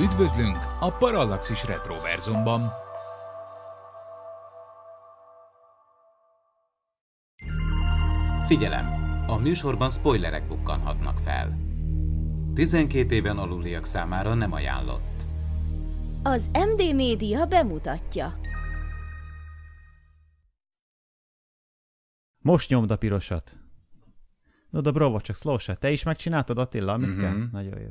Üdvözlünk a Parallaxis Retroverzumban! Figyelem! A műsorban spoilerek bukkanhatnak fel. 12 éven aluliak számára nem ajánlott. Az MD Média bemutatja. Most nyomd a pirosat. No, de bravo, csak slow Te is megcsináltad Attila, amit mm-hmm. kell? Nagyon jó.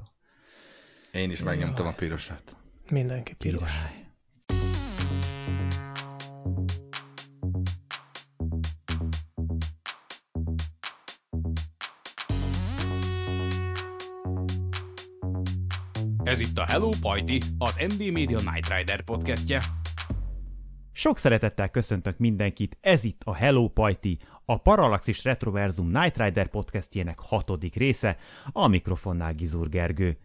Én is megnyomtam a pirosat. Mindenki piros. Király. Ez itt a Hello Pajti, az MB Media Night Rider podcastje. Sok szeretettel köszöntök mindenkit, ez itt a Hello Pajti, a Parallaxis Retroversum Night Rider podcastjének hatodik része, a mikrofonnál Gizur Gergő.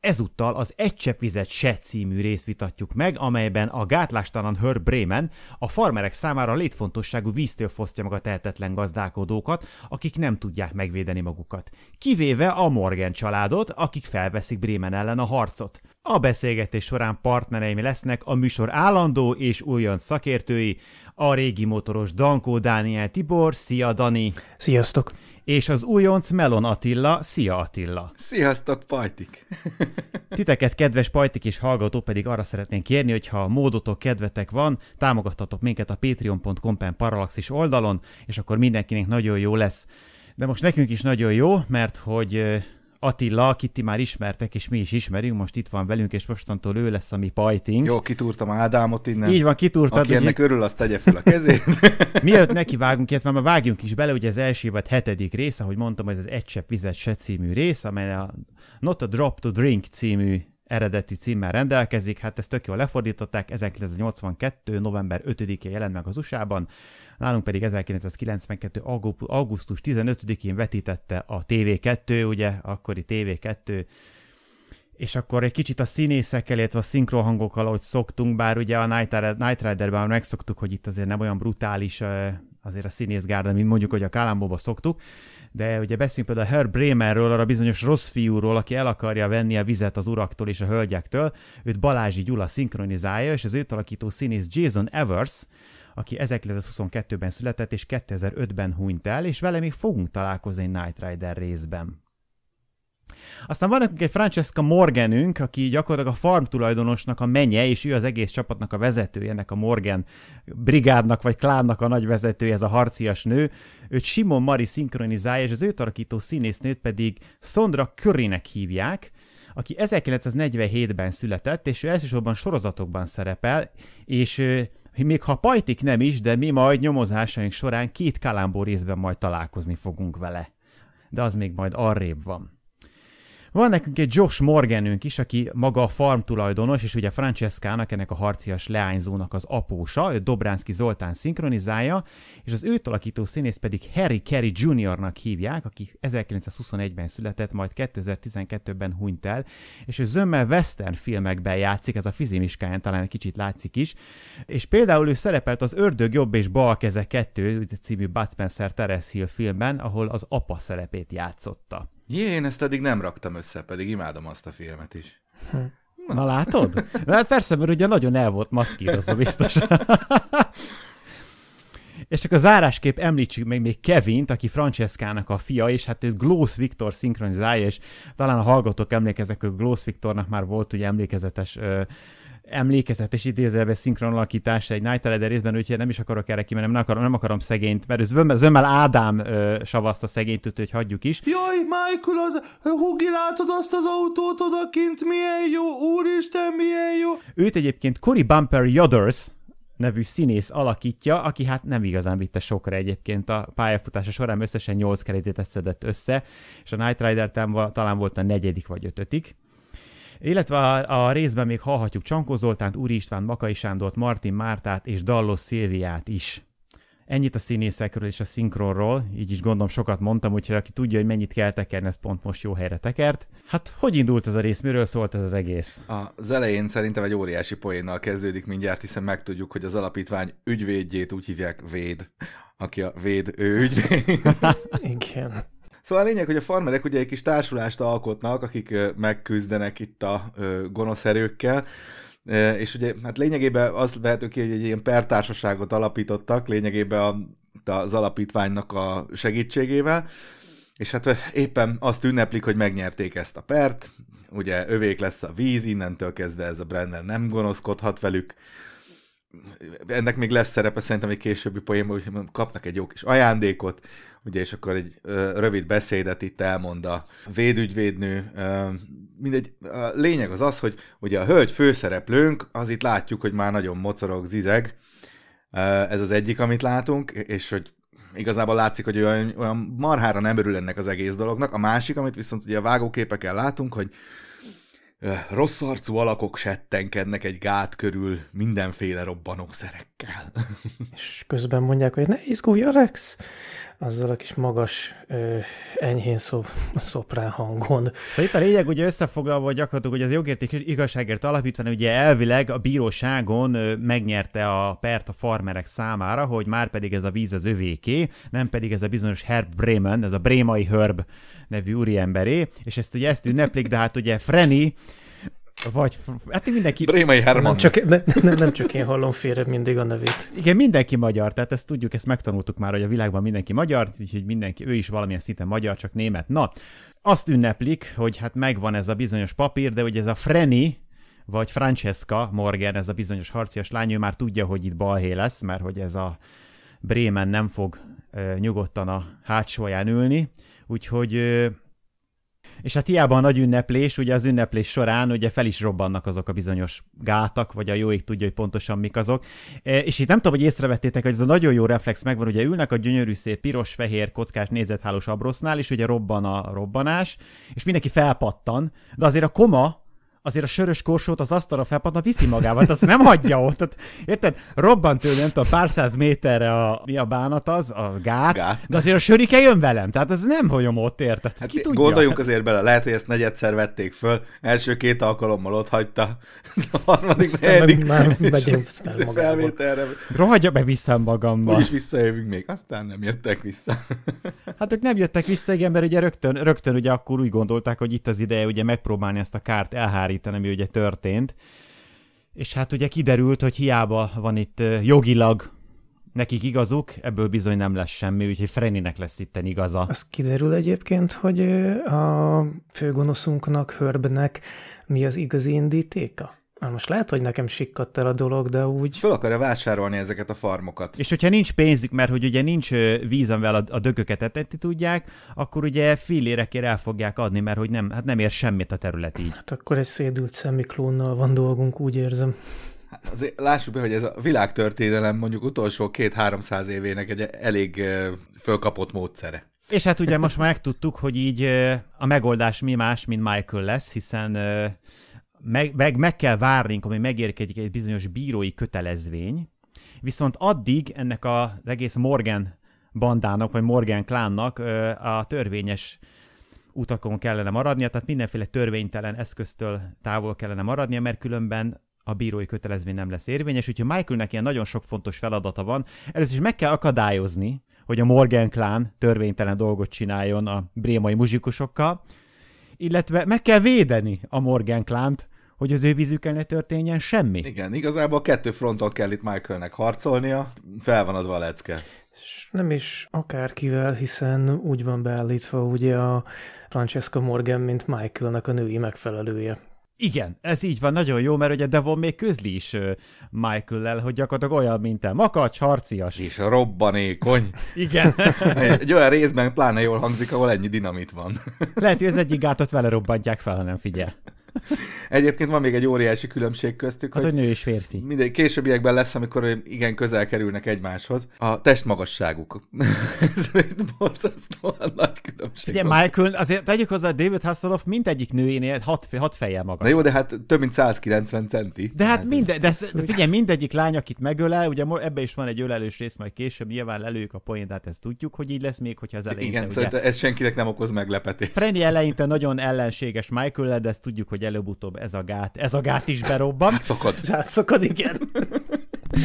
Ezúttal az Egy csepp vizet se című részt vitatjuk meg, amelyben a gátlástalan Hör Bremen a farmerek számára létfontosságú víztől fosztja meg a tehetetlen gazdálkodókat, akik nem tudják megvédeni magukat. Kivéve a Morgan családot, akik felveszik Bremen ellen a harcot. A beszélgetés során partnereim lesznek a műsor állandó és újonc szakértői, a régi motoros Dankó Dániel Tibor, szia Dani! Sziasztok! és az újonc Melon Attila. Szia Attila! Sziasztok, Pajtik! Titeket, kedves Pajtik és hallgató pedig arra szeretnénk kérni, hogy ha módotok, kedvetek van, támogattatok minket a patreon.com paralaxis oldalon, és akkor mindenkinek nagyon jó lesz. De most nekünk is nagyon jó, mert hogy Attila, akit ti már ismertek, és mi is ismerünk, most itt van velünk, és mostantól ő lesz a mi pajting. Jó, kitúrtam Ádámot innen. Így van, kitúrtad. Aki ennek így... örül, azt tegye fel a kezét. Mielőtt vágunk? illetve már vágjunk is bele, ugye az első vagy hetedik rész, ahogy mondtam, ez az Egy csepp vizet se című rész, amely a Not a Drop to Drink című eredeti címmel rendelkezik, hát ezt tök jól lefordították, 1982. november 5-én jelent meg az USA-ban, nálunk pedig 1992. augusztus 15-én vetítette a TV2, ugye, akkori TV2, és akkor egy kicsit a színészekkel, illetve a szinkrohangokkal, ahogy szoktunk, bár ugye a Night Riderben már megszoktuk, hogy itt azért nem olyan brutális azért a színészgárda, mint mondjuk, hogy a Kálámbóba szoktuk, de ugye beszélünk például a Herr Bremerről, arra bizonyos rossz fiúról, aki el akarja venni a vizet az uraktól és a hölgyektől, őt Balázsi Gyula szinkronizálja, és az őt alakító színész Jason Evers, aki 1922-ben született és 2005-ben hunyt el, és vele még fogunk találkozni Night Rider részben. Aztán van nekünk egy Francesca Morganünk, aki gyakorlatilag a farm tulajdonosnak a menye, és ő az egész csapatnak a vezetője, ennek a Morgan brigádnak vagy klánnak a nagy vezetője, ez a harcias nő. Őt Simon Mari szinkronizálja, és az őt alakító színésznőt pedig Sondra Körének hívják, aki 1947-ben született, és ő elsősorban sorozatokban szerepel, és még ha pajtik nem is, de mi majd nyomozásaink során két kalámbó részben majd találkozni fogunk vele. De az még majd arrébb van. Van nekünk egy Josh Morganünk is, aki maga a farm tulajdonos, és ugye Francescának, ennek a harcias leányzónak az apósa, ő Dobránszki Zoltán szinkronizálja, és az őt alakító színész pedig Harry Carey Jr.-nak hívják, aki 1921-ben született, majd 2012-ben hunyt el, és ő zömmel western filmekben játszik, ez a fizimiskáján talán egy kicsit látszik is, és például ő szerepelt az Ördög jobb és bal keze kettő című Bud Spencer Terence Hill filmben, ahol az apa szerepét játszotta. Jé, én ezt eddig nem raktam össze, pedig imádom azt a filmet is. Hm. Na, Na látod? Hát persze, mert ugye nagyon el volt maszkírozva biztos. És csak a zárásképp említsük még, még Kevint, aki Francescának a fia, és hát ő Glósz Viktor szinkronizálja, és talán a hallgatók emlékeznek, hogy Glósz Viktornak már volt ugye emlékezetes uh, emlékezetes idézelve szinkron alakítása egy Night Rider részben, úgyhogy nem is akarok erre kimenni, nem akarom, nem akarom szegényt, mert zömmel, zömmel Ádám ö, a szegényt, úgyhogy hagyjuk is. Jaj, Michael, az Hugi látod azt az autót odakint, milyen jó, úristen, milyen jó. Őt egyébként Cory Bumper Yoders nevű színész alakítja, aki hát nem igazán vitte sokra egyébként a pályafutása során, összesen 8 keretet szedett össze, és a Night rider talán volt a negyedik vagy ötödik. Illetve a, a részben még hallhatjuk Csankó Zoltánt, Úri István, Makai Sándort, Martin Mártát és Dallos Szilviát is. Ennyit a színészekről és a szinkronról, így is gondolom sokat mondtam, úgyhogy aki tudja, hogy mennyit kell tekerni, ez pont most jó helyre tekert. Hát, hogy indult ez a rész, miről szólt ez az egész? Az elején szerintem egy óriási poénnal kezdődik mindjárt, hiszen megtudjuk, hogy az alapítvány ügyvédjét úgy hívják Véd, aki a Véd ő ügyvéd. Igen. Szóval a lényeg, hogy a farmerek ugye egy kis társulást alkotnak, akik megküzdenek itt a gonosz erőkkel, és ugye hát lényegében azt lehető ki, hogy egy ilyen pertársaságot alapítottak, lényegében a, az alapítványnak a segítségével, és hát éppen azt ünneplik, hogy megnyerték ezt a pert, ugye övék lesz a víz, innentől kezdve ez a Brenner nem gonoszkodhat velük, ennek még lesz szerepe szerintem egy későbbi poénban, hogy kapnak egy jó kis ajándékot, ugye, és akkor egy ö, rövid beszédet itt elmond a védügyvédnő. Ö, mindegy, a lényeg az az, hogy ugye a hölgy főszereplőnk, az itt látjuk, hogy már nagyon mocorog, zizeg, ö, ez az egyik, amit látunk, és hogy igazából látszik, hogy olyan, olyan marhára nem örül ennek az egész dolognak. A másik, amit viszont ugye a vágóképeken látunk, hogy rossz arcú alakok settenkednek egy gát körül mindenféle robbanószerekkel. És közben mondják, hogy ne izgulj, Alex, azzal a kis magas, enyhén szop, szoprán hangon. De itt a lényeg ugye összefoglalva, hogy gyakorlatilag hogy az jogért és igazságért alapítani, ugye elvileg a bíróságon megnyerte a pert a farmerek számára, hogy már pedig ez a víz az övéké, nem pedig ez a bizonyos Herb Bremen, ez a brémai Herb nevű úriemberé, és ezt ugye ezt ünneplik, de hát ugye Freni vagy, hát mindenki... Brémai Herman. Nem csak, ne, ne, nem csak én hallom félre mindig a nevét. Igen, mindenki magyar, tehát ezt tudjuk, ezt megtanultuk már, hogy a világban mindenki magyar, úgyhogy mindenki, ő is valamilyen szinten magyar, csak német. Na, azt ünneplik, hogy hát megvan ez a bizonyos papír, de hogy ez a Freni, vagy Francesca Morgan, ez a bizonyos harcias lány, ő már tudja, hogy itt balhé lesz, mert hogy ez a Brémen nem fog nyugodtan a hátsóján ülni, úgyhogy és hát hiába a nagy ünneplés, ugye az ünneplés során ugye fel is robbannak azok a bizonyos gátak, vagy a jóik tudja, hogy pontosan mik azok. E, és itt nem tudom, hogy észrevettétek, hogy ez a nagyon jó reflex megvan, ugye ülnek a gyönyörű szép piros-fehér kockás nézethálós abrosznál, és ugye robban a robbanás, és mindenki felpattan, de azért a koma azért a sörös korsót az asztalra felpadna, viszi magával, azt nem hagyja ott. Tehát, érted? Robban tőle, nem tudom, pár száz méterre a, mi a bánat az, a gát, gát. de azért a sörike jön velem, tehát ez nem hagyom ott, érted? Hát Ki tudja? Gondoljunk hát- azért bele, lehet, hogy ezt negyedszer vették föl, első két alkalommal ott hagyta, a harmadik, negyedik, már felvételre. Rohadja be vissza magamba. És visszajövünk még, aztán nem jöttek vissza. hát ők nem jöttek vissza, igen, mert ugye rögtön, rögtön ugye akkor úgy gondolták, hogy itt az ideje ugye megpróbálni ezt a kárt elhárítani állítani, ami ugye történt. És hát ugye kiderült, hogy hiába van itt jogilag nekik igazuk, ebből bizony nem lesz semmi, úgyhogy Freninek lesz itten igaza. Az kiderül egyébként, hogy a főgonoszunknak, Hörbnek mi az igazi indítéka? Na most lehet, hogy nekem sikkadt el a dolog, de úgy... Föl akarja vásárolni ezeket a farmokat. És hogyha nincs pénzük, mert hogy ugye nincs víz, amivel a, a dököket etetni tudják, akkor ugye fillérekért el fogják adni, mert hogy nem, hát nem ér semmit a terület így. Hát akkor egy szédült szemiklónnal van dolgunk, úgy érzem. Hát azért lássuk be, hogy ez a világtörténelem mondjuk utolsó két-háromszáz évének egy elég fölkapott módszere. És hát ugye most már megtudtuk, hogy így a megoldás mi más, mint Michael lesz, hiszen meg, meg, meg kell várnunk, ami megérkezik egy bizonyos bírói kötelezvény, viszont addig ennek az egész Morgan bandának, vagy Morgan klánnak a törvényes utakon kellene maradnia, tehát mindenféle törvénytelen eszköztől távol kellene maradnia, mert különben a bírói kötelezvény nem lesz érvényes, úgyhogy Michaelnek ilyen nagyon sok fontos feladata van. Először is meg kell akadályozni, hogy a Morgan klán törvénytelen dolgot csináljon a brémai muzsikusokkal, illetve meg kell védeni a Morgan Klánt, hogy az ő vízükkel ne történjen semmi. Igen, igazából kettő fronton kell itt Michaelnek harcolnia, fel van adva a lecke. És nem is akárkivel, hiszen úgy van beállítva ugye a Francesca Morgan, mint Michaelnek a női megfelelője. Igen, ez így van, nagyon jó, mert ugye Devon még közli is Michael-lel, hogy gyakorlatilag olyan, mint te, makacs, harcias. És robbanékony. Igen. Egy olyan részben pláne jól hangzik, ahol ennyi dinamit van. Lehet, hogy az egyik gátot vele robbantják fel, ha nem figyel. Egyébként van még egy óriási különbség köztük. Hát, hogy, a nő és férfi. Mindegy, későbbiekben lesz, amikor igen közel kerülnek egymáshoz. A testmagasságuk. Ez borzasztóan nagy különbség. Ugye Michael, azért tegyük hozzá, David Hasselhoff mindegyik nőjénél hat, hat fejjel magas. Na jó, de hát több mint 190 centi. De hát minden, de, de figyelj, mindegyik lány, akit megölel, ugye ebbe is van egy ölelős rész, majd később nyilván lelőjük a poént, hát ezt tudjuk, hogy így lesz még, hogyha az elején. Igen, ugye... ez senkinek nem okoz meglepetést. Freddy eleinte nagyon ellenséges Michael, de ezt tudjuk, hogy előbb-utóbb ez a gát, ez a gát is berobban. Átszakad. Átszakad, igen.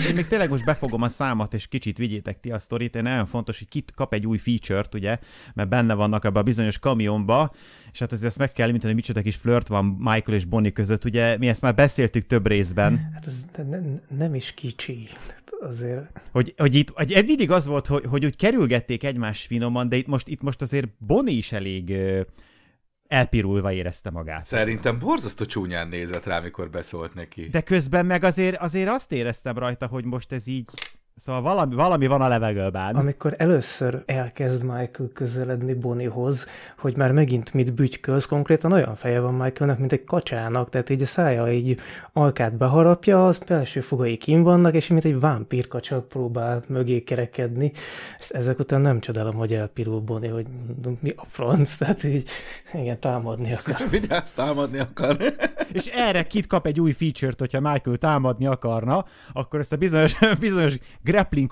Én még tényleg most befogom a számat, és kicsit vigyétek ti a sztorit. Én nagyon fontos, hogy kit kap egy új feature-t, ugye, mert benne vannak ebbe a bizonyos kamionba, és hát azért ezt meg kell említeni, hogy micsoda kis flirt van Michael és Bonnie között, ugye mi ezt már beszéltük több részben. Hát ez nem, nem is kicsi hát azért... Hogy, hogy itt hogy mindig az volt, hogy, hogy úgy kerülgették egymást finoman, de itt most, itt most azért Bonnie is elég elpirulva érezte magát. Szerintem borzasztó csúnyán nézett rá, amikor beszólt neki. De közben meg azért, azért azt éreztem rajta, hogy most ez így Szóval valami, valami van a levegőben. Amikor először elkezd Michael közeledni Bonniehoz, hogy már megint mit bütykölsz, konkrétan olyan feje van Michaelnek, mint egy kacsának, tehát így a szája így alkát beharapja, az belső fogai kim vannak, és mint egy vámpírkacsa próbál mögé kerekedni. Ezt ezek után nem csodálom, hogy elpirul Bonnie, hogy mi a franc, tehát így igen, támadni akar. Vigyázz, támadni akar. és erre kit kap egy új feature-t, hogyha Michael támadni akarna, akkor ezt a bizonyos, bizonyos grappling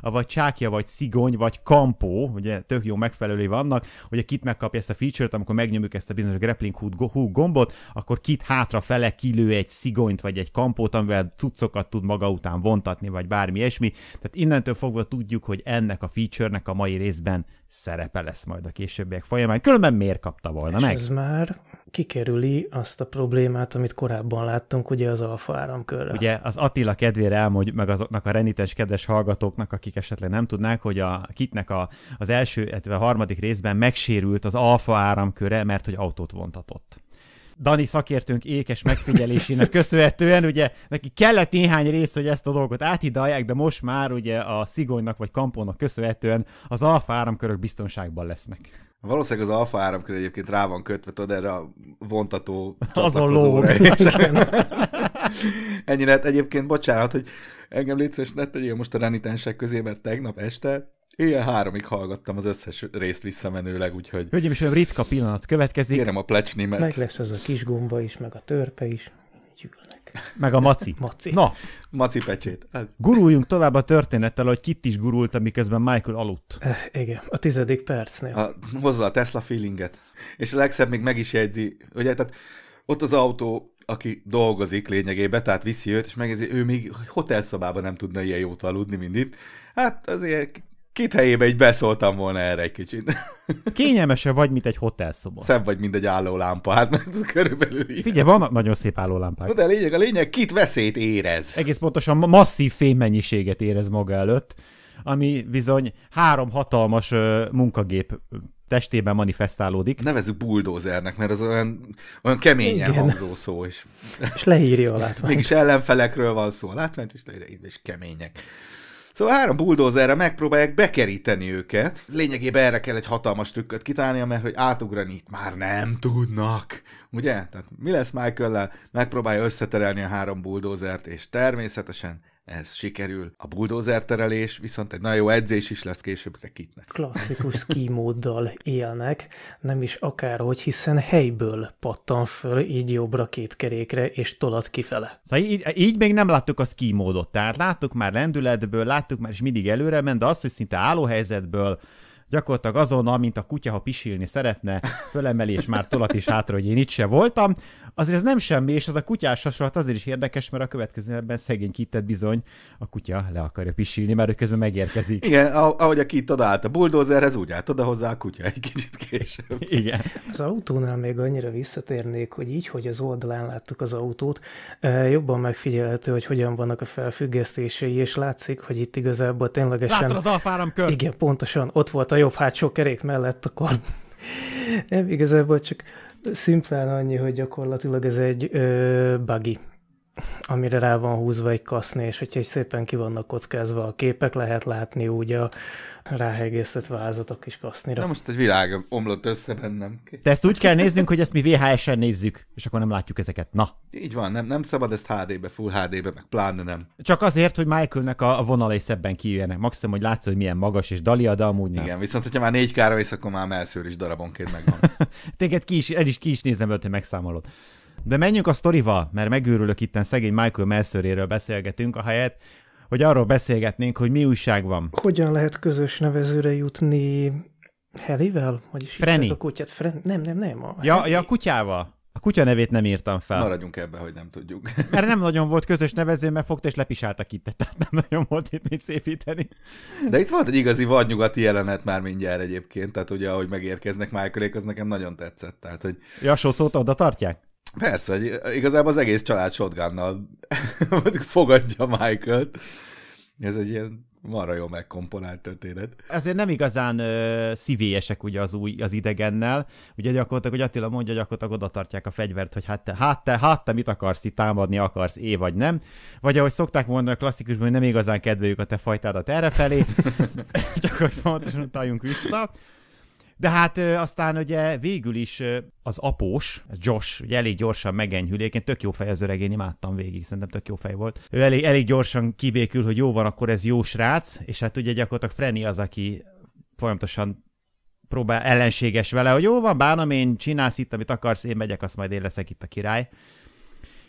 a vagy csákja, vagy szigony, vagy kampó, ugye tök jó megfelelői vannak, hogy a kit megkapja ezt a feature-t, amikor megnyomjuk ezt a bizonyos grappling húk gombot, akkor kit hátrafele kilő egy szigonyt, vagy egy kampót, amivel cuccokat tud maga után vontatni, vagy bármi ilyesmi. Tehát innentől fogva tudjuk, hogy ennek a feature-nek a mai részben szerepe lesz majd a későbbiek folyamán. Különben miért kapta volna És meg? ez már kikerüli azt a problémát, amit korábban láttunk, ugye az alfa áramkörre. Ugye az Attila kedvére elmondj meg azoknak a renites kedves hallgatóknak, akik esetleg nem tudnák, hogy a kitnek a, az első, illetve a harmadik részben megsérült az alfa áramköre, mert hogy autót vontatott. Dani szakértőnk ékes megfigyelésének köszönhetően, ugye neki kellett néhány rész, hogy ezt a dolgot áthidalják, de most már ugye a szigonynak vagy kampónak köszönhetően az alfa áramkörök biztonságban lesznek. Valószínűleg az Alfa áramkör egyébként rá van kötve, tudod, erre a vontató Azon lóra. Ennyi lehet egyébként, bocsánat, hogy engem légy szíves, ne tegyél most a renitensek közé, mert tegnap este Ilyen háromig hallgattam az összes részt visszamenőleg, úgyhogy... Hölgyeim olyan ritka pillanat következik. Kérem a plecsnimet. Meg lesz az a kis gomba is, meg a törpe is. Gyűlnek. Meg a maci. maci. Na. Maci pecsét. Ez. Guruljunk tovább a történettel, hogy Kit is gurult, miközben Michael aludt. Eh, igen, a tizedik percnél. A, hozza a Tesla feelinget. És a legszebb még meg is jegyzi, ugye, tehát ott az autó aki dolgozik lényegében, tehát viszi őt, és megjegyzi, ő még hotelszobában nem tudna ilyen jót aludni, mint itt. Hát azért Két helyébe egy beszóltam volna erre egy kicsit. Kényelmesen vagy, mint egy hotelszoba. Szebb vagy, mint egy álló lámpa, hát mert ez körülbelül ilyen. Figyelj, vannak nagyon szép álló lámpák. De a lényeg, a lényeg, kit veszélyt érez. Egész pontosan masszív fémmennyiséget érez maga előtt, ami bizony három hatalmas ö, munkagép testében manifestálódik. Nevezzük bulldozernek, mert az olyan, olyan keményen Igen. hangzó szó. És, és leírja a látványt. Mégis ellenfelekről van szó. A látványt is leírja, és kemények. Szóval három bulldozerre megpróbálják bekeríteni őket. Lényegében erre kell egy hatalmas trükköt kitálni, mert hogy átugrani itt már nem tudnak. Ugye? Tehát mi lesz michael -lel? Megpróbálja összeterelni a három bulldozert, és természetesen ez sikerül. A bulldozer terelés viszont egy nagyon jó edzés is lesz későbbre kitnek. Klasszikus skimóddal élnek, nem is akárhogy, hiszen helyből pattan föl így jobbra két kerékre, és tolat kifele. Szóval így, így még nem láttuk a skimódot, tehát láttuk már lendületből, láttuk már, és mindig előre ment, de az, hogy szinte helyzetből gyakorlatilag azonnal, mint a kutya, ha pisilni szeretne, fölemeli, és már tolat is hátra, hogy én itt se voltam. Azért ez nem semmi, és az a kutyás hasonlat azért is érdekes, mert a következő ebben szegény kitett bizony a kutya le akarja pisilni, mert ő közben megérkezik. Igen, ahogy a kit odaállt a buldózerhez, úgy állt oda hozzá a kutya egy kicsit később. Igen. Az autónál még annyira visszatérnék, hogy így, hogy az oldalán láttuk az autót, jobban megfigyelhető, hogy hogyan vannak a felfüggesztései, és látszik, hogy itt igazából ténylegesen... Látod az alfáram kör? Igen, pontosan, ott volt a jobb hátsó kerék mellett, akkor nem, igazából csak Szimplán annyi, hogy gyakorlatilag ez egy ö, buggy, amire rá van húzva egy kaszni, és hogyha egy szépen ki vannak kockázva a képek, lehet látni úgy a ráhegésztett vázat a kis kasznira. Na most egy világ omlott össze bennem. De ezt úgy kell néznünk, hogy ezt mi VHS-en nézzük, és akkor nem látjuk ezeket. Na. Így van, nem, nem szabad ezt HD-be, Full HD-be, meg pláne nem. Csak azért, hogy Michaelnek a, a vonalai szebben kijöjjenek. Maximum, hogy látsz, hogy milyen magas és dalia, de amúgy nem. Igen, viszont hogyha már kára vész, akkor már melszőr is darabonként megvan. Téged ki is, el is ki is nézem, hogy megszámolod. De menjünk a sztorival, mert megőrülök itten szegény Michael Melszöréről beszélgetünk, a helyet, hogy arról beszélgetnénk, hogy mi újság van. Hogyan lehet közös nevezőre jutni Helivel? Vagyis Freni. A kutyát, Fren... Nem, nem, nem. A ja, Heli. ja, a kutyával. A kutya nevét nem írtam fel. Maradjunk ebbe, hogy nem tudjuk. Mert nem nagyon volt közös nevező, mert fogta és lepisáltak itt, tehát nem nagyon volt itt mit szépíteni. De itt volt egy igazi vadnyugati jelenet már mindjárt egyébként, tehát ugye ahogy megérkeznek Michaelék, az nekem nagyon tetszett. Tehát, hogy... Ja, a oda tartják? Persze, hogy igazából az egész család shotgunnal fogadja Michael-t. Ez egy ilyen marra jó megkomponált történet. Ezért nem igazán ö, szívélyesek ugye az új, az idegennel. Ugye gyakorlatilag, hogy Attila mondja, gyakorlatilag oda tartják a fegyvert, hogy hát te, hát te, hát te mit akarsz itt támadni, akarsz, é vagy nem. Vagy ahogy szokták mondani a klasszikusban, hogy nem igazán kedveljük a te fajtádat errefelé. Csak hogy pontosan utaljunk vissza. De hát aztán ugye végül is az após, Josh, ugye elég gyorsan megenyhül, én tök jó fej az öreg, én imádtam végig, szerintem tök jó fej volt. Ő elég, elég gyorsan kibékül, hogy jó van, akkor ez jó srác, és hát ugye gyakorlatilag Frenny az, aki folyamatosan próbál ellenséges vele, hogy jó van, bánom, én csinálsz itt, amit akarsz, én megyek, azt majd én leszek itt a király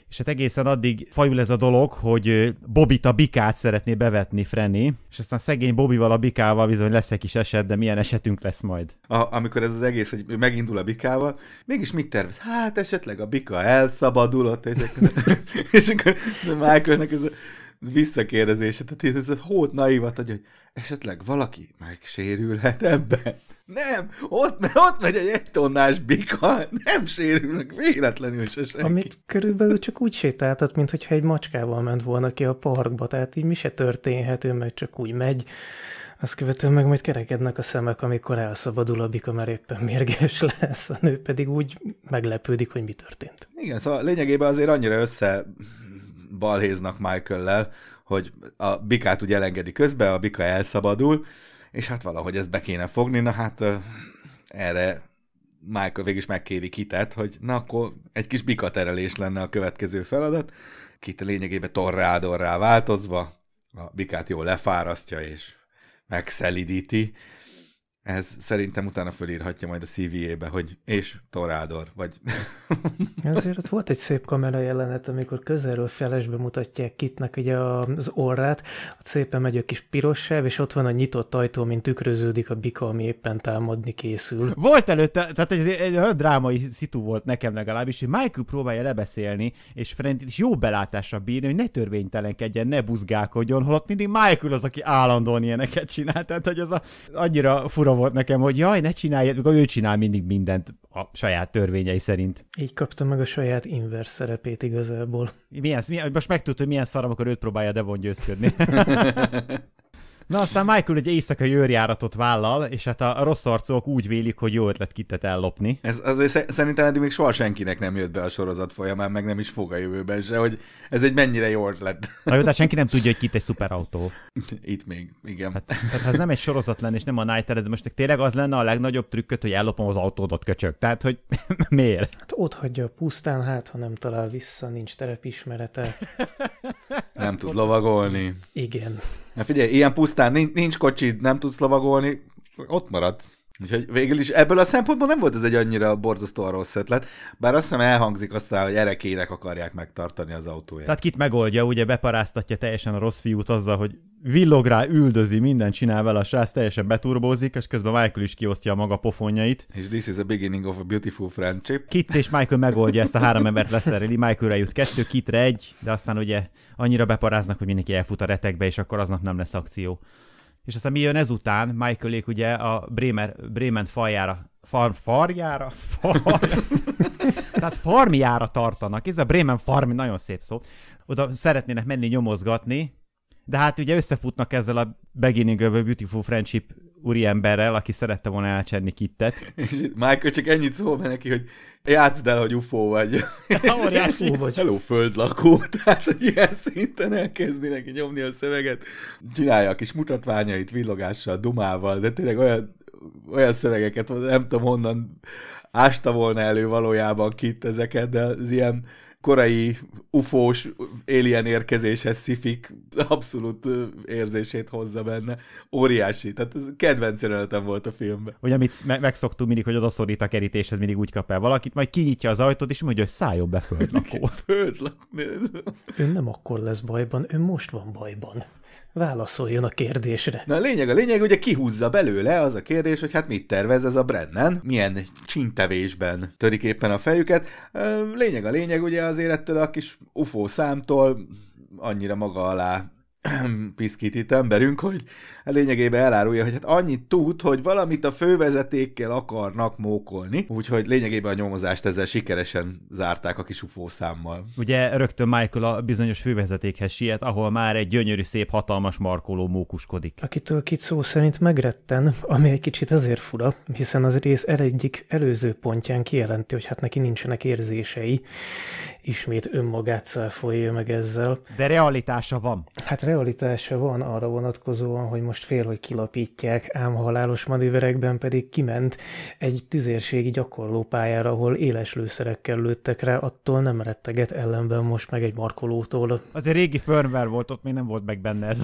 és hát egészen addig fajul ez a dolog, hogy Bobit a bikát szeretné bevetni Frenny, és aztán szegény Bobival a bikával bizony lesz egy kis eset, de milyen esetünk lesz majd. A, amikor ez az egész, hogy megindul a bikával, mégis mit tervez? Hát esetleg a bika elszabadul ott, és akkor Michaelnek ez a visszakérdezése, tehát ez a hót naivat hogy esetleg valaki megsérülhet ebben. Nem, ott, ott megy egy egy tonnás bika, nem sérülnek véletlenül se senki. Amit körülbelül csak úgy sétáltat, mintha egy macskával ment volna ki a parkba, tehát így mi se történhet, ő meg csak úgy megy. Azt követően meg majd kerekednek a szemek, amikor elszabadul a bika, mert éppen mérges lesz, a nő pedig úgy meglepődik, hogy mi történt. Igen, szóval lényegében azért annyira össze balhéznak Michael-lel, hogy a bikát úgy elengedi közbe, a bika elszabadul, és hát valahogy ezt be kéne fogni, na hát erre Michael végig is megkéri Kitet, hogy na akkor egy kis bikaterelés lenne a következő feladat. Kit lényegében torrádorrá változva, a bikát jól lefárasztja és megszelidíti, ez szerintem utána fölírhatja majd a CV-ébe, hogy és Torádor, vagy... Ezért ott volt egy szép kamera jelenet, amikor közelről felesbe mutatják Kitnek ugye az orrát, ott szépen megy a kis piros sáv, és ott van a nyitott ajtó, mint tükröződik a bika, ami éppen támadni készül. Volt előtte, tehát egy, egy, egy drámai szitu volt nekem legalábbis, hogy Michael próbálja lebeszélni, és Frendit is jó belátásra bírni, hogy ne törvénytelenkedjen, ne buzgálkodjon, holott mindig Michael az, aki állandóan ilyeneket csinál, tehát hogy ez a, annyira fura volt nekem, hogy jaj, ne csinálj, ő csinál mindig mindent a saját törvényei szerint. Így kapta meg a saját inverse szerepét igazából. Milyen, milyen, most megtudtad, hogy milyen szar, amikor őt próbálja Devon győzködni. Na aztán Michael egy éjszaka őrjáratot vállal, és hát a rossz arcok úgy vélik, hogy jó ötlet kittet ellopni. Ez azért szerintem eddig még soha senkinek nem jött be a sorozat folyamán, meg nem is fog a jövőben se, hogy ez egy mennyire jó ötlet. Na jó, tehát senki nem tudja, hogy kit egy szuperautó. Itt még, igen. Hát, tehát ha ez nem egy sorozat lenne, és nem a Night de most tényleg az lenne a legnagyobb trükköt, hogy ellopom az autódat köcsök. Tehát, hogy miért? Hát ott hagyja a pusztán, hát ha nem talál vissza, nincs terepismerete. nem tud lovagolni. Igen. Na hát figyelj, ilyen pusztán nincs, nincs kocsid, nem tudsz lovagolni, ott maradsz. Úgyhogy végül is ebből a szempontból nem volt ez egy annyira a rossz ötlet, bár azt hiszem elhangzik aztán, hogy erekének akarják megtartani az autóját. Tehát kit megoldja, ugye beparáztatja teljesen a rossz fiút azzal, hogy villog rá, üldözi, minden csinál vele a srác, teljesen beturbózik, és közben Michael is kiosztja a maga pofonjait. És this is a beginning of a beautiful friendship. Kit és Michael megoldja ezt a három embert leszereli, Michaelre jut kettő, Kitre egy, de aztán ugye annyira beparáznak, hogy mindenki elfut a retekbe, és akkor aznap nem lesz akció és aztán mi jön ezután, michael ugye a Bremer, Bremen faljára, far, farjára, far, tehát farmjára tartanak, ez a Bremen farmi, nagyon szép szó, oda szeretnének menni nyomozgatni, de hát ugye összefutnak ezzel a Beginning of a Beautiful Friendship úriemberrel, aki szerette volna elcsenni kittet. És Michael csak ennyit szól be neki, hogy játszd el, hogy UFO vagy. Óriási. UFO vagy. Hello, földlakó. Tehát, hogy ilyen szinten elkezdi neki nyomni a szöveget. Csinálja a kis mutatványait villogással, dumával, de tényleg olyan, olyan szövegeket, nem tudom honnan ásta volna elő valójában kit ezeket, de az ilyen korai ufós alien érkezéshez szifik abszolút érzését hozza benne. Óriási. Tehát ez kedvenc jelenetem volt a filmben. Hogy amit me- megszoktunk mindig, hogy odaszorít a kerítéshez, mindig úgy kap el valakit, majd kinyitja az ajtót, és mondja, hogy szálljon be földlakó. földlakó. Ön nem akkor lesz bajban, ön most van bajban válaszoljon a kérdésre. Na a lényeg, a lényeg, ugye kihúzza belőle az a kérdés, hogy hát mit tervez ez a Brennan, milyen csintevésben törik éppen a fejüket. Lényeg a lényeg, ugye azért ettől a kis UFO számtól annyira maga alá piszkít itt emberünk, hogy Hát lényegében elárulja, hogy hát annyit tud, hogy valamit a fővezetékkel akarnak mókolni, úgyhogy lényegében a nyomozást ezzel sikeresen zárták a kis UFO számmal. Ugye rögtön Michael a bizonyos fővezetékhez siet, ahol már egy gyönyörű, szép, hatalmas markoló mókuskodik. Akitől kit szó szerint megretten, ami egy kicsit azért fura, hiszen az rész egyik előző pontján kijelenti, hogy hát neki nincsenek érzései, ismét önmagát száfolja meg ezzel. De realitása van. Hát realitása van arra vonatkozóan, hogy most most fél, hogy kilapítják, ám halálos manőverekben pedig kiment egy tüzérségi gyakorlópályára, ahol éles lőszerekkel lőttek rá, attól nem retteget ellenben most meg egy markolótól. Azért régi firmware volt, ott még nem volt meg benne ez.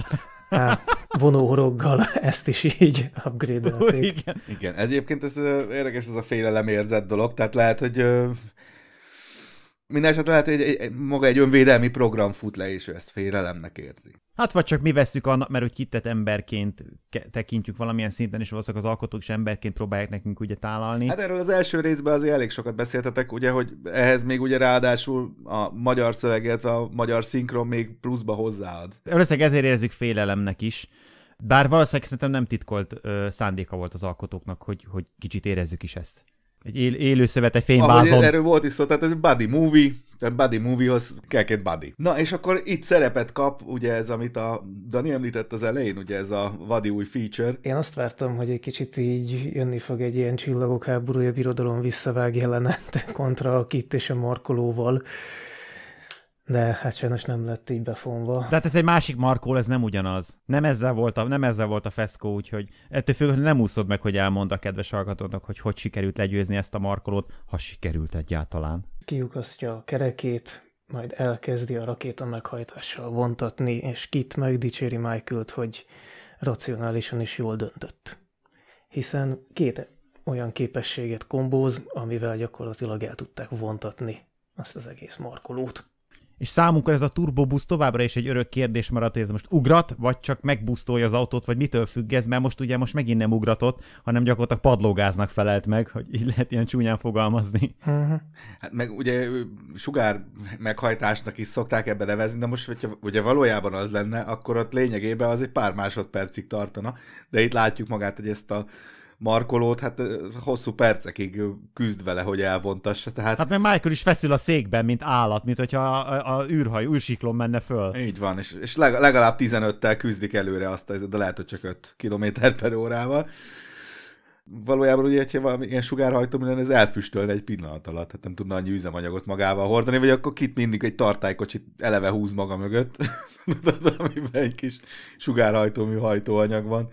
Há, vonóhoroggal ezt is így upgrade-elték. igen. igen, egyébként ez érdekes ez a félelem érzett dolog, tehát lehet, hogy Mindenesetre lehet, egy, egy, maga egy önvédelmi program fut le, és ő ezt félelemnek érzi. Hát vagy csak mi veszük annak, mert hogy kitett emberként tekintjük valamilyen szinten, és valószínűleg az alkotók is emberként próbálják nekünk ugye tálalni. Hát erről az első részben azért elég sokat beszéltetek, ugye, hogy ehhez még ugye ráadásul a magyar szöveget, a magyar szinkron még pluszba hozzáad. Örösszeg ezért érzik félelemnek is. Bár valószínűleg szerintem nem titkolt ö, szándéka volt az alkotóknak, hogy, hogy kicsit érezzük is ezt egy él, élő szövet, egy fényvázon. Ahogy erről volt is szó, tehát ez egy buddy movie, tehát buddy moviehoz kell két buddy. Na és akkor itt szerepet kap, ugye ez, amit a Dani említett az elején, ugye ez a vadi új feature. Én azt vártam, hogy egy kicsit így jönni fog egy ilyen csillagok háborúja birodalom visszavág jelenet kontra a kit és a markolóval de hát sajnos nem lett így befonva. De hát ez egy másik markó, ez nem ugyanaz. Nem ezzel volt a, nem ezzel volt a feszkó, úgyhogy ettől függ, nem úszod meg, hogy elmond a kedves hallgatónak, hogy hogy sikerült legyőzni ezt a markolót, ha sikerült egyáltalán. Kiukasztja a kerekét, majd elkezdi a rakéta meghajtással vontatni, és Kit megdicséri michael hogy racionálisan is jól döntött. Hiszen két olyan képességet kombóz, amivel gyakorlatilag el tudták vontatni azt az egész markolót és számunkra ez a turbobusz továbbra is egy örök kérdés maradt, hogy ez most ugrat, vagy csak megbusztolja az autót, vagy mitől függ ez, mert most ugye most megint nem ugratott, hanem gyakorlatilag padlógáznak felelt meg, hogy így lehet ilyen csúnyán fogalmazni. Uh-huh. Hát meg ugye sugár meghajtásnak is szokták ebbe nevezni, de most, hogyha ugye valójában az lenne, akkor ott lényegében az egy pár másodpercig tartana, de itt látjuk magát, hogy ezt a markolót, hát hosszú percekig küzd vele, hogy elvontassa. Tehát... Hát mert Michael is feszül a székben, mint állat, mint hogyha a, a, űrhaj űrsiklon menne föl. Így van, és, és legalább 15-tel küzdik előre azt, de lehet, hogy csak 5 km per órával valójában ugye, ha valami ilyen sugárhajtó minden, ez elfüstölne egy pillanat alatt, hát nem tudna annyi üzemanyagot magával hordani, vagy akkor kit mindig egy tartálykocsit eleve húz maga mögött, amiben egy kis sugárhajtómű hajtóanyag van.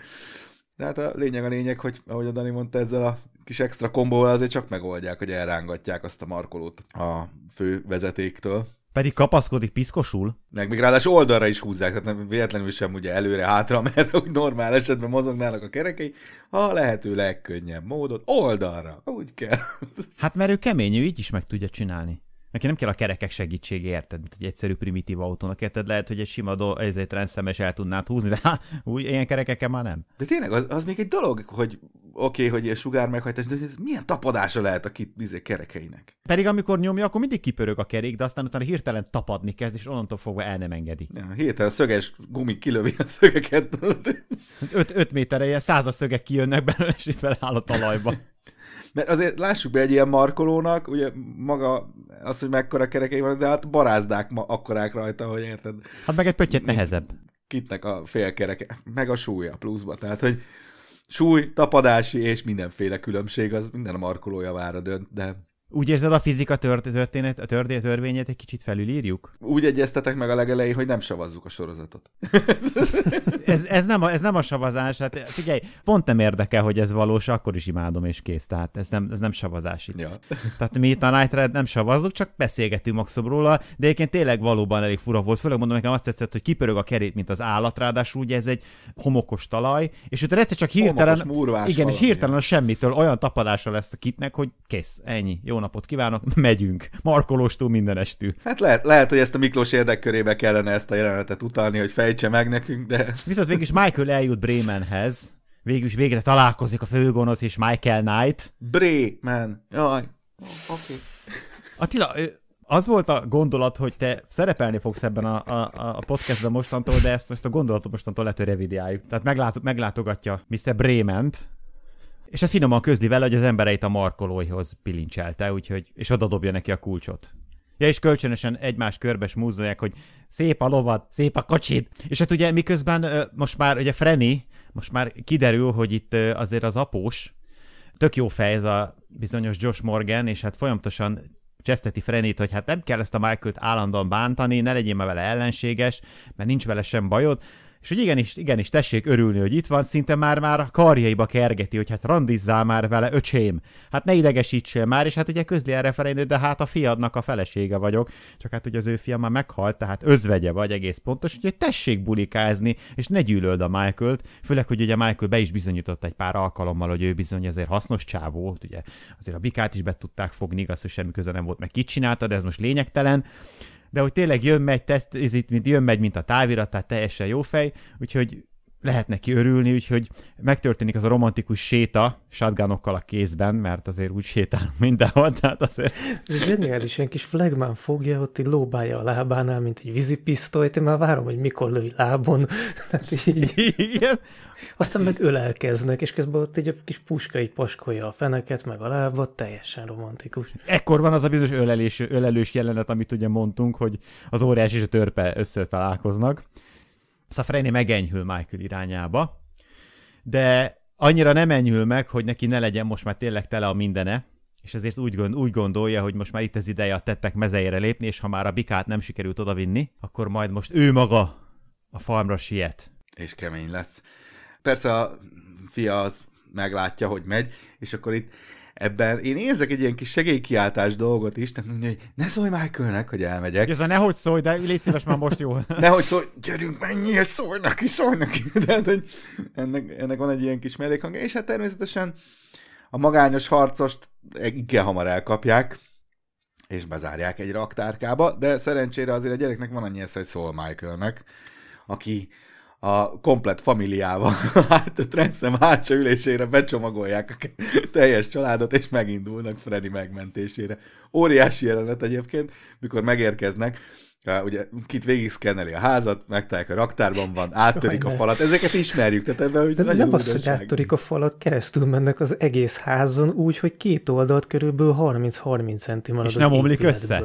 De hát a lényeg a lényeg, hogy ahogy a Dani mondta, ezzel a kis extra kombóval azért csak megoldják, hogy elrángatják azt a markolót a fő vezetéktől. Pedig kapaszkodik, piszkosul? Meg még ráadásul oldalra is húzzák, tehát nem véletlenül sem ugye előre-hátra, mert úgy normál esetben mozognának a kerekei, a lehető legkönnyebb módon, oldalra, úgy kell. Hát mert ő kemény, ő így is meg tudja csinálni. Neki nem kell a kerekek segítsége, érted, mint egy egyszerű primitív autónak, érted? Lehet, hogy egy sima do- ezért rendszeres el tudnád húzni, de ha hát, új ilyen kerekekkel már nem. De tényleg, az, az még egy dolog, hogy oké, okay, hogy ilyen sugár meghajtás, de ez milyen tapadása lehet a kit, izé, kerekeinek? Pedig amikor nyomja, akkor mindig kipörög a kerék, de aztán utána hirtelen tapadni kezd, és onnantól fogva el nem engedi. Ja, hirtelen szöges gumi kilövi a szögeket. 5 méterre ilyen százas szögek kijönnek belőle, és felállt feláll a talajba. mert azért lássuk be egy ilyen markolónak, ugye maga az, hogy mekkora kerekei van, de hát barázdák ma akkorák rajta, hogy érted. Hát meg egy pöttyet nehezebb. Kitnek a félkereke, meg a súlya pluszba, tehát hogy súly, tapadási és mindenféle különbség, az minden a markolója vára dönt, de úgy érzed a fizika történet, a történet törvényet egy kicsit felülírjuk? Úgy egyeztetek meg a legelején, hogy nem savazzuk a sorozatot. ez, ez, nem a, ez nem a savazás, hát figyelj, pont nem érdekel, hogy ez valós, akkor is imádom és kész, tehát ez nem, ez nem savazás itt. Ja. Tehát mi itt a Night Red nem savazzuk, csak beszélgetünk maximum róla, de egyébként tényleg valóban elég fura volt, főleg mondom, nekem azt tetszett, hogy kipörög a kerét, mint az állat, ráadásul ugye ez egy homokos talaj, és utána egyszer csak hirtelen, igen, és hirtelen a semmitől olyan tapadása lesz a kitnek, hogy kész, ennyi, jó napot kívánok, megyünk. Markolóstól minden estű. Hát lehet, lehet, hogy ezt a Miklós érdekkörébe kellene ezt a jelenetet utalni, hogy fejtse meg nekünk, de... Viszont végül is Michael eljut Bremenhez, végül is végre találkozik a főgonosz és Michael Knight. Bremen, jaj, oh, oké. Okay. Attila, az volt a gondolat, hogy te szerepelni fogsz ebben a, a, a podcastben mostantól, de ezt most a gondolatot mostantól lehet, hogy revidiáljuk. Tehát meglátogatja Mr. Brément, és ezt finoman közli vele, hogy az embereit a markolóihoz pilincselte, úgyhogy, és dobja neki a kulcsot. Ja, és kölcsönösen egymás körbe smúzolják, hogy szép a lovad, szép a kocsid. És hát ugye miközben most már, ugye Freni, most már kiderül, hogy itt azért az após, tök jó fej ez a bizonyos Josh Morgan, és hát folyamatosan cseszteti Frenit, hogy hát nem kell ezt a Michael-t állandóan bántani, ne legyél már vele ellenséges, mert nincs vele sem bajod, és hogy igenis, igenis tessék örülni, hogy itt van, szinte már már karjaiba kergeti, hogy hát randizzál már vele, öcsém, hát ne idegesítsél már, és hát ugye közli erre felé, de hát a fiadnak a felesége vagyok, csak hát ugye az ő fia már meghalt, tehát özvegye vagy egész pontos, úgyhogy tessék bulikázni, és ne gyűlöld a Michael-t, főleg, hogy ugye Michael be is bizonyította egy pár alkalommal, hogy ő bizony azért hasznos csávó, ugye azért a bikát is be tudták fogni, igaz, hogy semmi köze nem volt, meg kicsinálta, de ez most lényegtelen, de hogy tényleg jön-megy, teszt, ez itt mint jön-megy, mint a távirat, tehát teljesen jó fej, úgyhogy lehet neki örülni, úgyhogy megtörténik az a romantikus séta sátgánokkal a kézben, mert azért úgy sétálunk mindenhol, tehát azért... Ez zseniális, ilyen kis flagmán fogja, ott így lóbálja a lábánál, mint egy vízipisztolyt, én már várom, hogy mikor lövi lábon. Hát így... Igen. Aztán meg ölelkeznek, és közben ott egy kis puska így paskolja a feneket, meg a lábat, teljesen romantikus. Ekkor van az a bizonyos ölelés, ölelős jelenet, amit ugye mondtunk, hogy az óriás és a törpe összetalálkoznak, Szafreni szóval megenyhül Michael irányába, de annyira nem enyhül meg, hogy neki ne legyen most már tényleg tele a mindene, és ezért úgy, gond, úgy gondolja, hogy most már itt az ideje a tettek mezeire lépni, és ha már a bikát nem sikerült odavinni, akkor majd most ő maga a farmra siet. És kemény lesz. Persze a fia az meglátja, hogy megy, és akkor itt ebben én érzek egy ilyen kis segélykiáltás dolgot is, tehát mondja, hogy ne szólj Michaelnek, hogy elmegyek. Ez a nehogy szólj, de légy szíves már most jó. nehogy szólj, gyerünk, mennyi szólj neki, szólj neki. De, de ennek, ennek van egy ilyen kis mellékhang, és hát természetesen a magányos harcost igen hamar elkapják, és bezárják egy raktárkába, de szerencsére azért a gyereknek van annyi esze, hogy szól Michaelnek, aki a komplet familiával hát a Transzem hátsó ülésére becsomagolják a teljes családot, és megindulnak Freddy megmentésére. Óriási jelenet egyébként, mikor megérkeznek, ugye kit végig szkenneli a házat, megtalálják, a raktárban van, áttörik a falat, ezeket ismerjük, tehát ebben hogy De nem az, hogy áttörik a falat, keresztül mennek az egész házon úgy, hogy két oldalt körülbelül 30-30 centi marad És nem omlik össze?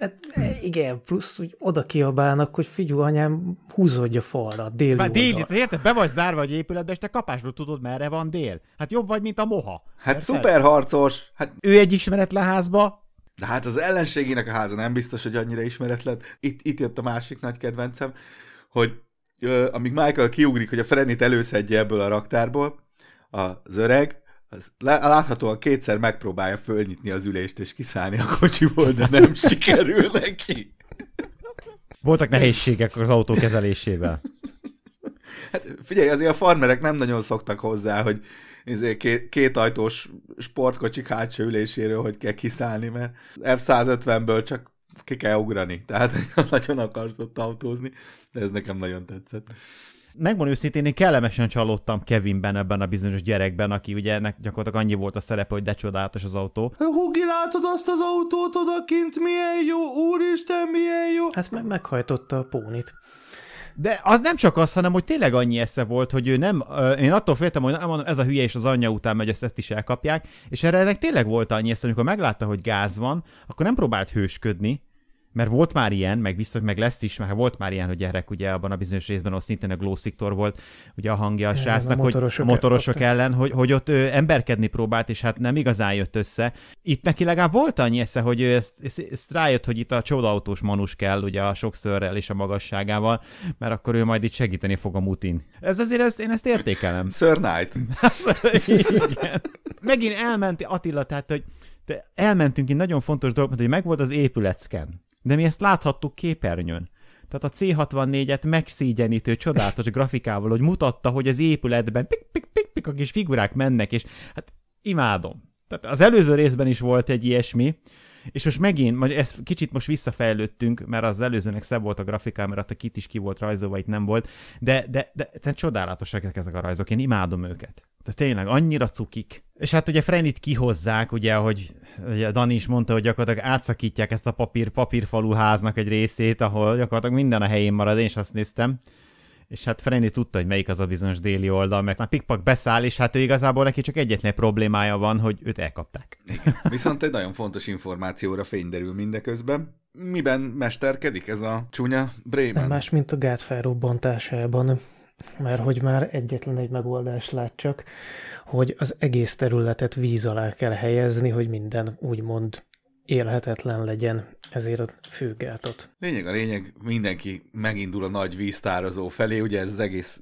Hát, e, igen, plusz úgy oda kiabálnak, hogy figyú anyám, húzódj a falra, déli Már déli, érted? Be vagy zárva egy épületbe, és te kapásról tudod, merre van dél. Hát jobb vagy, mint a moha. Hát érted? szuperharcos. Hát ő egy ismeretlen házba, de hát az ellenségének a háza nem biztos, hogy annyira ismeretlen. Itt, itt jött a másik nagy kedvencem, hogy ö, amíg Michael kiugrik, hogy a Frenit előszedje ebből a raktárból, az öreg, az láthatóan kétszer megpróbálja fölnyitni az ülést és kiszállni a kocsiból, de nem sikerül neki. Voltak nehézségek az autó kezelésével. Hát figyelj, azért a farmerek nem nagyon szoktak hozzá, hogy izé két, két ajtós sportkocsik hátsó üléséről hogy kell kiszállni, mert F-150-ből csak ki kell ugrani. Tehát nagyon akarsz ott autózni, de ez nekem nagyon tetszett. Megmondom őszintén, én kellemesen csalódtam Kevinben ebben a bizonyos gyerekben, aki ugye ennek gyakorlatilag annyi volt a szerepe, hogy de csodálatos az autó. Hugi, látod azt az autót odakint, milyen jó, úristen, milyen jó. Hát meg meghajtotta a pónit. De az nem csak az, hanem hogy tényleg annyi esze volt, hogy ő nem, én attól féltem, hogy nem, ez a hülye és az anyja után megy, ezt, ezt is elkapják, és erre ennek tényleg volt annyi esze, amikor meglátta, hogy gáz van, akkor nem próbált hősködni, mert volt már ilyen, meg biztos, meg lesz is, mert volt már ilyen, hogy gyerek ugye abban a bizonyos részben, ahol szintén a Glósz Viktor volt, ugye a hangja a srácnak, hogy motorosok, hogy motorosok el, ellen, hogy, hogy ott ő emberkedni próbált, és hát nem igazán jött össze. Itt neki legalább volt annyi esze, hogy ő ezt, ezt, ezt rájött, hogy itt a csodautós manus kell, ugye a sokszörrel és a magasságával, mert akkor ő majd itt segíteni fog a mutin. Ez azért, ezt, én ezt értékelem. Sir Knight. Megint elment Attila, tehát, hogy elmentünk egy nagyon fontos dolog, hogy megvolt az épületszken. De mi ezt láthattuk képernyőn. Tehát a C64-et megszégyenítő csodálatos grafikával, hogy mutatta, hogy az épületben pik-pik-pik-pik a kis figurák mennek, és hát imádom. Tehát az előző részben is volt egy ilyesmi, és most megint, majd ezt kicsit most visszafejlődtünk, mert az előzőnek szebb volt a grafiká, mert a kit is ki volt rajzolva, itt nem volt, de, de, de, de csodálatosak ezek a rajzok, én imádom őket. De tényleg, annyira cukik. És hát ugye Frenit kihozzák, ugye, ahogy ugye Dani is mondta, hogy gyakorlatilag átszakítják ezt a papír, papírfalú háznak egy részét, ahol gyakorlatilag minden a helyén marad, én is azt néztem és hát Frenny tudta, hogy melyik az a bizonyos déli oldal, mert már pikpak beszáll, és hát ő igazából neki csak egyetlen problémája van, hogy őt elkapták. Igen. Viszont egy nagyon fontos információra derül mindeközben. Miben mesterkedik ez a csúnya Bremen? Nem más, mint a gát felrobbantásában mert hogy már egyetlen egy megoldás lát csak, hogy az egész területet víz alá kell helyezni, hogy minden úgymond élhetetlen legyen, ezért a főgátot. Lényeg a lényeg, mindenki megindul a nagy víztározó felé, ugye ez az egész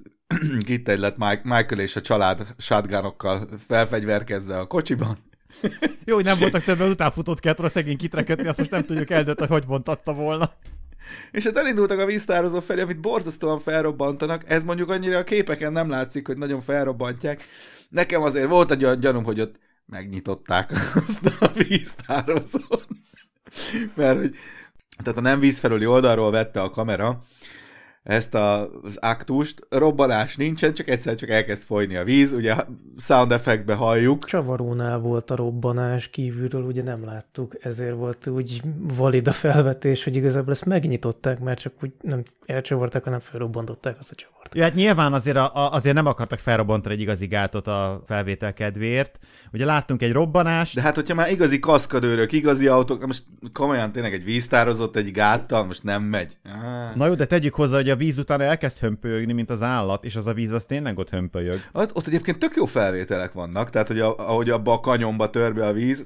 gittegy Michael és a család sátgánokkal felfegyverkezve a kocsiban. Jó, hogy nem voltak többen utánfutott kettőre a szegény kitrekötni, azt most nem tudjuk eldönteni, hogy vontatta volna. És hát elindultak a víztározó felé, amit borzasztóan felrobbantanak. Ez mondjuk annyira a képeken nem látszik, hogy nagyon felrobbantják. Nekem azért volt egy olyan gyanúm, hogy ott megnyitották azt a víztározón. Mert hogy, tehát a nem vízfelüli oldalról vette a kamera ezt a, az aktust, robbanás nincsen, csak egyszer csak elkezd folyni a víz, ugye sound effectbe halljuk. Csavarónál volt a robbanás kívülről, ugye nem láttuk, ezért volt úgy valid a felvetés, hogy igazából ezt megnyitották, mert csak úgy nem elcsavarták, hanem felrobbantották azt a csavart várt. Ja, hát nyilván azért, a, a, azért nem akartak felrobbantani egy igazi gátot a felvétel kedvéért. Ugye láttunk egy robbanást. De hát, hogyha már igazi kaszkadőrök, igazi autók, most komolyan tényleg egy víztározott egy gáttal, most nem megy. Ah. Na jó, de tegyük hozzá, hogy a víz után elkezd hömpölyögni, mint az állat, és az a víz az tényleg ott hömpölyög. Ott, ott egyébként tök jó felvételek vannak, tehát hogy a, ahogy abba a kanyomba törbe a víz,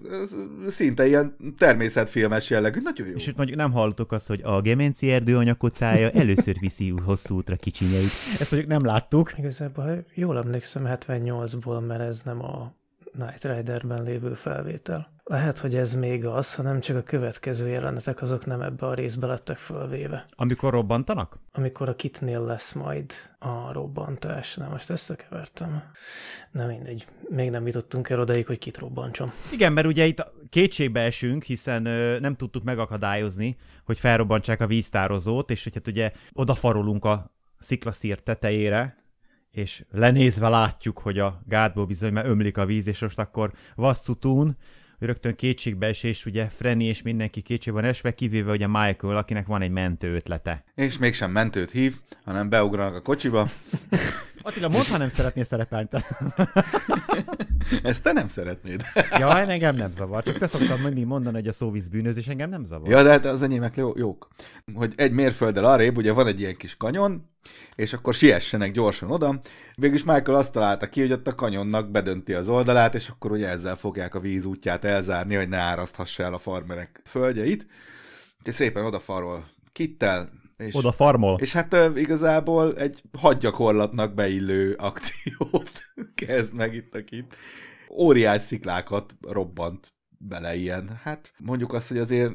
szinte ilyen természetfilmes jellegű, nagyon jó. És itt mondjuk nem hallottuk azt, hogy a gemenci erdő kocája először viszi hosszú útra kicsinyeit. Ezt mondjuk nem láttuk. Igazából jól emlékszem 78-ból, mert ez nem a Night Riderben lévő felvétel. Lehet, hogy ez még az, hanem csak a következő jelenetek azok nem ebbe a részbe lettek fölvéve. Amikor robbantanak? Amikor a kitnél lesz majd a robbantás. Na most összekevertem. Nem mindegy, még nem jutottunk el odaig, hogy kit robbantson. Igen, mert ugye itt kétségbe esünk, hiszen ö, nem tudtuk megakadályozni, hogy felrobbantsák a víztározót, és hogy hát ugye odafarolunk a sziklaszír tetejére, és lenézve látjuk, hogy a gátból bizony már ömlik a víz, és most akkor vasszutún, rögtön kétségbeesés, ugye freni és mindenki kétségben esve, kivéve ugye Michael, akinek van egy mentő ötlete. És mégsem mentőt hív, hanem beugranak a kocsiba. Attila, mondd, ha nem szeretnél szerepelni. Te. Ezt te nem szeretnéd. ja, engem nem zavar. Csak te szoktam mindig mondani, hogy a szóvíz bűnözés engem nem zavar. Ja, de hát az enyémek jók. Hogy egy mérfölddel arrébb, ugye van egy ilyen kis kanyon, és akkor siessenek gyorsan oda. Végülis Michael azt találta ki, hogy ott a kanyonnak bedönti az oldalát, és akkor ugye ezzel fogják a víz útját elzárni, hogy ne áraszthassa el a farmerek földjeit. És szépen odafarol kittel, és, oda farmol. És hát uh, igazából egy hadgyakorlatnak beillő akciót kezd meg itt a kit. Óriás sziklákat robbant bele ilyen. Hát mondjuk azt, hogy azért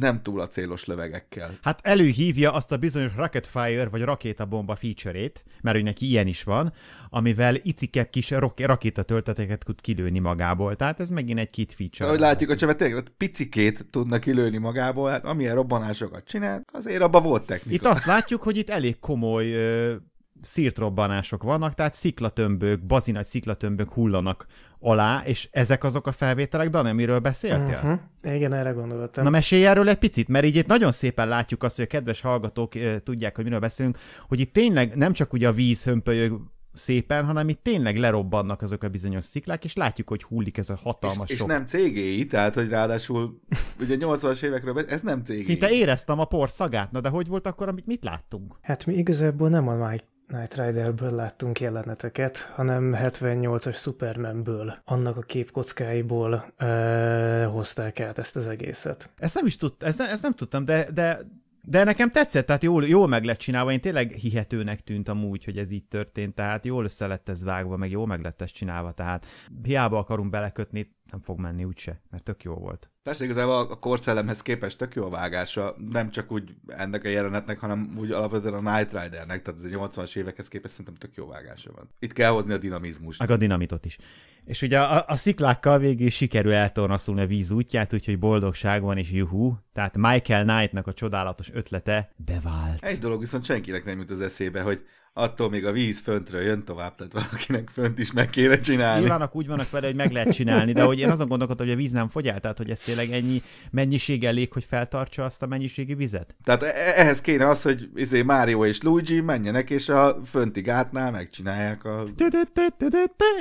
nem túl a célos lövegekkel. Hát előhívja azt a bizonyos fire vagy rakétabomba feature-ét, mert hogy neki ilyen is van, amivel icikebb kis rak- rakétatölteteket tud kilőni magából. Tehát ez megint egy kit feature. Ahogy látjuk, a csövet tényleg picikét tudnak kilőni magából, hát amilyen robbanásokat csinál, azért abban volt technika. Itt azt látjuk, hogy itt elég komoly ö- szírtrobbanások vannak, tehát sziklatömbök, bazinagy sziklatömbök hullanak alá, és ezek azok a felvételek, de amiről beszéltél? Uh-huh. Igen, erre gondoltam. Na mesélj erről egy picit, mert így itt nagyon szépen látjuk azt, hogy a kedves hallgatók e, tudják, hogy miről beszélünk, hogy itt tényleg nem csak ugye a víz hömpölyög szépen, hanem itt tényleg lerobbannak azok a bizonyos sziklák, és látjuk, hogy hullik ez a hatalmas És, sok. és nem cégéi, tehát, hogy ráadásul ugye 80-as évekről, ez nem cégéi. Szinte éreztem a por szagát, na de hogy volt akkor, amit mit láttunk? Hát mi igazából nem a Mike Knight Riderből láttunk jeleneteket, hanem 78-as Supermanből, annak a képkockáiból ö, hozták át ezt az egészet. Ezt nem is tudtam, ezt, nem ezt nem tudtam, de, de de nekem tetszett, tehát jól, jól meg lett csinálva, én tényleg hihetőnek tűnt amúgy, hogy ez így történt, tehát jól össze lett ez vágva, meg jól meg lett ez csinálva, tehát hiába akarunk belekötni nem fog menni úgyse, mert tök jó volt. Persze igazából a korszellemhez képest tök jó a vágása, nem csak úgy ennek a jelenetnek, hanem úgy alapvetően a Night Ridernek, tehát ez a 80-as évekhez képest szerintem tök jó vágása van. Itt kell hozni a dinamizmust. Meg a dinamitot is. És ugye a, a sziklákkal végül sikerül eltornaszulni a víz útját, úgyhogy boldogság van és juhú. Tehát Michael Knightnak a csodálatos ötlete bevált. Egy dolog viszont senkinek nem jut az eszébe, hogy attól még a víz föntről jön tovább, tehát valakinek fönt is meg kéne csinálni. Nyilván úgy vannak vele, hogy meg lehet csinálni, de hogy én azon gondolkodtam, hogy a víz nem fogy el, tehát hogy ez tényleg ennyi mennyiség elég, hogy feltartsa azt a mennyiségi vizet? Tehát e- e- ehhez kéne az, hogy izé mário és Luigi menjenek, és a fönti gátnál megcsinálják a...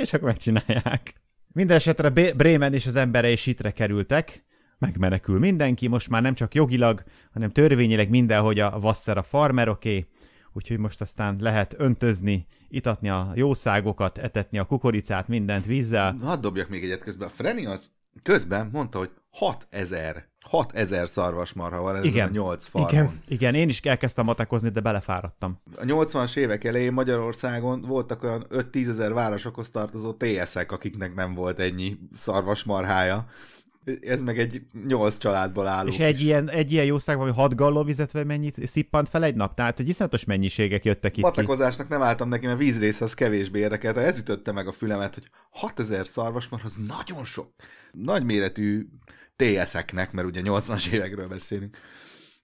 És akkor megcsinálják. Minden esetre Bremen és az emberei sitre kerültek, megmenekül mindenki, most már nem csak jogilag, hanem törvényileg mindenhogy a Vasszer a farmeroké, úgyhogy most aztán lehet öntözni, itatni a jószágokat, etetni a kukoricát, mindent vízzel. Hadd dobjak még egyet közben. A Freni az közben mondta, hogy 6000 ezer szarvasmarha van ezen igen. a 8 farmon. Igen. igen, én is elkezdtem matakozni, de belefáradtam. A 80-as évek elején Magyarországon voltak olyan 5-10 ezer városokhoz tartozó TS-ek, akiknek nem volt ennyi szarvasmarhája ez meg egy nyolc családból álló. És egy ilyen, egy ilyen jószág, ami hat vizet, vagy mennyit szippant fel egy nap? Tehát egy iszonyatos mennyiségek jöttek itt Patakozásnak ki. nem álltam neki, mert vízrész az kevésbé érdekelte. Ez ütötte meg a fülemet, hogy 6000 szarvasmar, az nagyon sok. Nagyméretű TS-eknek, mert ugye 80-as évekről beszélünk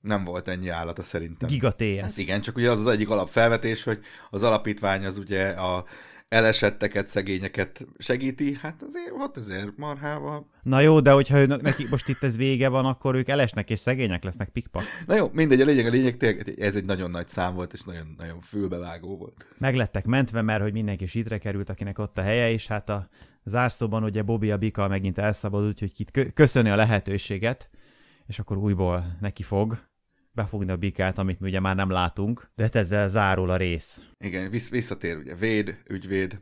nem volt ennyi állata szerintem. Giga TS. Hát igen, csak ugye az az egyik alapfelvetés, hogy az alapítvány az ugye a elesetteket, szegényeket segíti, hát azért 6000 marhával. Na jó, de hogyha ő, neki most itt ez vége van, akkor ők elesnek és szegények lesznek pikpa. Na jó, mindegy, a lényeg, a lényeg tényleg ez egy nagyon nagy szám volt, és nagyon-nagyon fülbevágó volt. Meglettek mentve, mert hogy mindenki sítre került, akinek ott a helye, és hát a zárszóban ugye Bobby a bika megint elszabadult, úgyhogy itt köszöni a lehetőséget, és akkor újból neki fog befogni a bikát, amit mi ugye már nem látunk, de hát ezzel zárul a rész. Igen, vissz- visszatér ugye, véd, ügyvéd,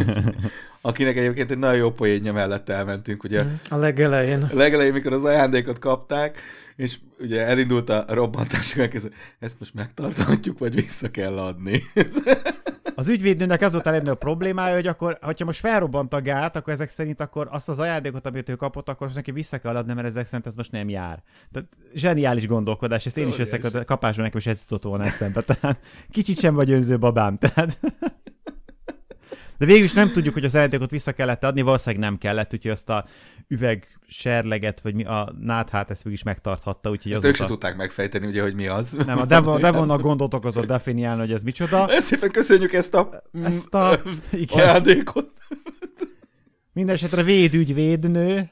akinek egyébként egy nagyon jó poénja mellett elmentünk, ugye. A legelején. A legelején, mikor az ajándékot kapták, és ugye elindult a robbantás, ezt most megtartatjuk, vagy vissza kell adni. Az ügyvédnőnek az volt a legnagyobb problémája, hogy akkor, hogyha most felrobbant a gát, akkor ezek szerint akkor azt az ajándékot, amit ő kapott, akkor neki vissza kell adni, mert ezek szerint ez most nem jár. Tehát zseniális gondolkodás, ezt én Jó, is összekapásban nekem is ez jutott volna eszembe. Tehát kicsit sem vagy önző babám. Tehát... De végül is nem tudjuk, hogy az eredetet vissza kellett adni, valószínűleg nem kellett, úgyhogy azt a üveg serleget, vagy mi a náthát, ezt végül is megtarthatta. Úgyhogy azóta... Ők sem tudták megfejteni, ugye, hogy mi az. Nem, a Devon, a gondot okozott definiálni, hogy ez micsoda. Ezt szépen köszönjük ezt a, ezt a igen. ajándékot. Mindenesetre védügyvédnő,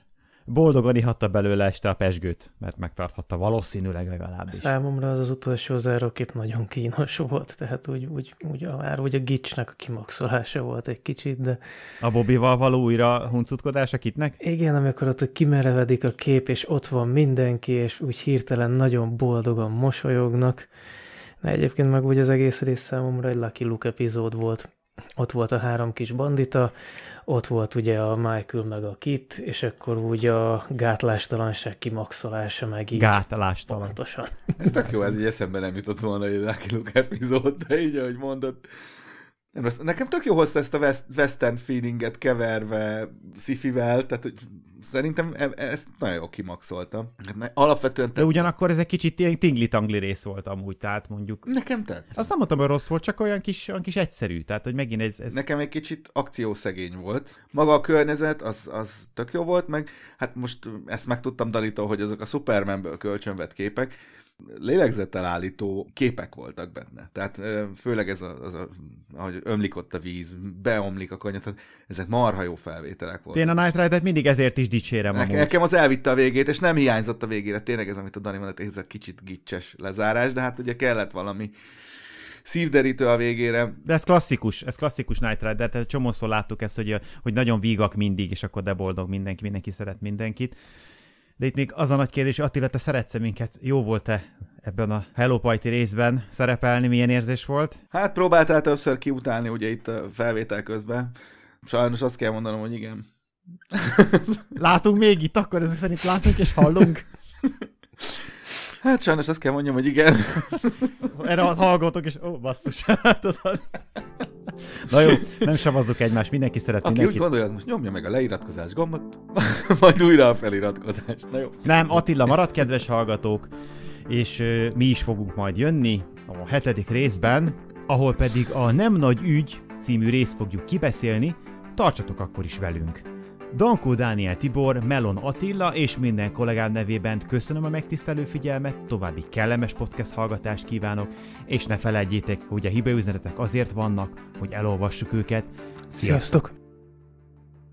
boldogan ihatta belőle este a pesgőt, mert megtarthatta valószínűleg legalábbis. Számomra az az utolsó zárókép nagyon kínos volt, tehát úgy, úgy, úgy már úgy a gicsnek a kimaxolása volt egy kicsit, de... A Bobival való újra huncutkodás a kitnek? Igen, amikor ott hogy kimerevedik a kép, és ott van mindenki, és úgy hirtelen nagyon boldogan mosolyognak. De egyébként meg úgy az egész rész számomra egy Lucky Luke epizód volt ott volt a három kis bandita, ott volt ugye a Michael meg a Kit, és akkor úgy a gátlástalanság kimaxolása meg így. Gátlástalan. Pontosan. Ez tök jó, ez így eszembe nem jutott volna Lucky Luke epizód, de így ahogy mondod nem rossz. Nekem tök jó hozta ezt a West, western feelinget keverve szifivel, tehát hogy szerintem e-, e- ezt nagyon jól kimaxoltam. Hát alapvetően... De ugyanakkor ez egy kicsit ilyen tingli-tangli rész volt amúgy, tehát mondjuk... Nekem tetszett. Azt nem mondtam, hogy rossz volt, csak olyan kis, olyan kis egyszerű, tehát hogy megint ez, ez... Nekem egy kicsit akciószegény volt. Maga a környezet, az, az tök jó volt, meg hát most ezt megtudtam Danitól, hogy azok a Supermanből kölcsönvet képek, állító képek voltak benne. Tehát főleg ez, a, az a, ahogy ömlik ott a víz, beomlik a kanyat, ezek marha jó felvételek voltak. Én a Night rider mindig ezért is dicsérem. Nekem, nekem az elvitte a végét, és nem hiányzott a végére. Tényleg ez, amit a Dani mondott, ez a kicsit gicses lezárás, de hát ugye kellett valami szívderítő a végére. De ez klasszikus, ez klasszikus Night Rider, tehát csomószor láttuk ezt, hogy, hogy nagyon vígak mindig, és akkor de boldog mindenki, mindenki szeret mindenkit. De itt még az a nagy kérdés, Attila, te szeretsz minket? Jó volt-e ebben a Hello Party részben szerepelni? Milyen érzés volt? Hát próbáltál többször kiutálni ugye itt a felvétel közben. Sajnos azt kell mondanom, hogy igen. Látunk még itt, akkor ezek szerint látunk és hallunk? Hát sajnos azt kell mondjam, hogy igen. Erre az hallgatok, és ó, basszus. Na jó, nem savazzuk egymást, mindenki szeret Aki mindenkit. úgy gondolja, most nyomja meg a leiratkozás gombot, majd újra a feliratkozást. Na jó. Nem, Attila marad, kedves hallgatók, és mi is fogunk majd jönni a hetedik részben, ahol pedig a Nem Nagy Ügy című részt fogjuk kibeszélni, tartsatok akkor is velünk! Dankó Dániel Tibor, Melon Attila és minden kollégám nevében köszönöm a megtisztelő figyelmet, további kellemes podcast hallgatást kívánok, és ne felejtjétek, hogy a hibaüzenetek azért vannak, hogy elolvassuk őket. Sziasztok! Sziasztok.